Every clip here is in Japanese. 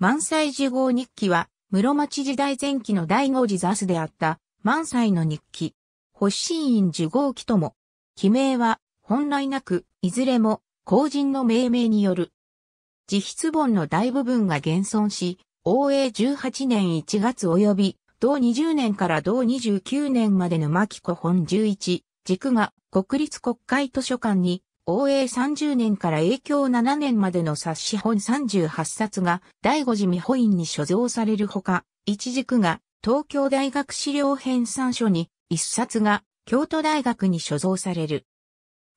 満載受号日記は、室町時代前期の第五次座スであった、満載の日記。星院受号記とも。記名は、本来なく、いずれも、後人の命名による。自筆本の大部分が現存し、応永18年1月及び、同20年から同29年までの牧子本11、軸が国立国会図書館に応永30年から影響7年までの冊子本38冊が第五次見本院に所蔵されるほか、一軸が東京大学資料編3書に、一冊が京都大学に所蔵される。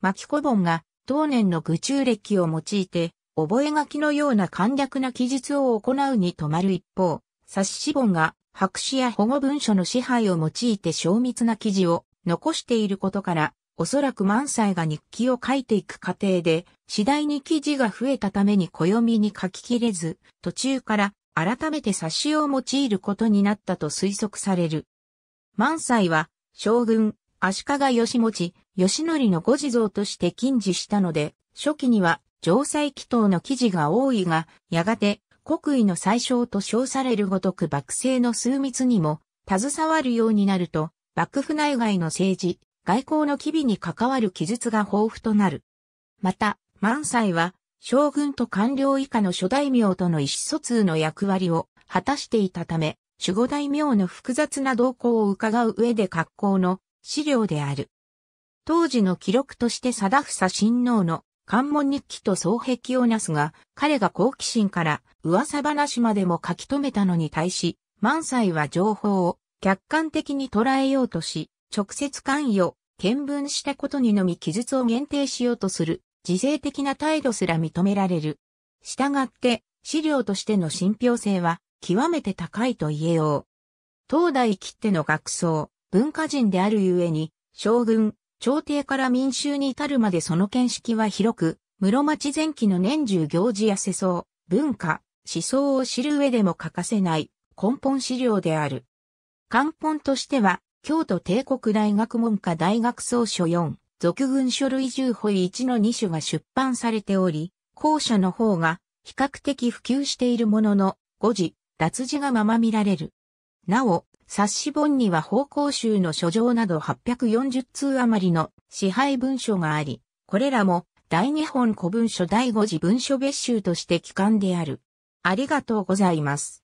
巻子本が当年の愚中歴を用いて、覚書のような簡略な記述を行うに止まる一方、冊子本が白紙や保護文書の支配を用いて精密な記事を残していることから、おそらく満載が日記を書いていく過程で、次第に記事が増えたために暦に書ききれず、途中から改めて冊子を用いることになったと推測される。満載は、将軍、足利義持、義則のご地蔵として禁止したので、初期には、城塞祈祷の記事が多いが、やがて、国威の最小と称されるごとく幕政の枢密にも、携わるようになると、幕府内外の政治、外交の機微に関わる記述が豊富となる。また、満載は、将軍と官僚以下の諸大名との意思疎通の役割を果たしていたため、守護大名の複雑な動向を伺う上で格好の資料である。当時の記録として貞房親王の関門日記と双璧をなすが、彼が好奇心から噂話までも書き留めたのに対し、満載は情報を客観的に捉えようとし、直接関与、見聞したことにのみ記述を限定しようとする、自制的な態度すら認められる。従って、資料としての信憑性は、極めて高いと言えよう。東大切手の学僧、文化人であるゆえに、将軍、朝廷から民衆に至るまでその見識は広く、室町前期の年中行事や世相、文化、思想を知る上でも欠かせない根本資料である。根本としては、京都帝国大学文科大学総書4、俗軍書類重保1の2種が出版されており、後者の方が比較的普及しているものの、誤字、脱字がまま見られる。なお、冊子本には方向集の書状など840通余りの支配文書があり、これらも大日本古文書第5次文書別集として機関である。ありがとうございます。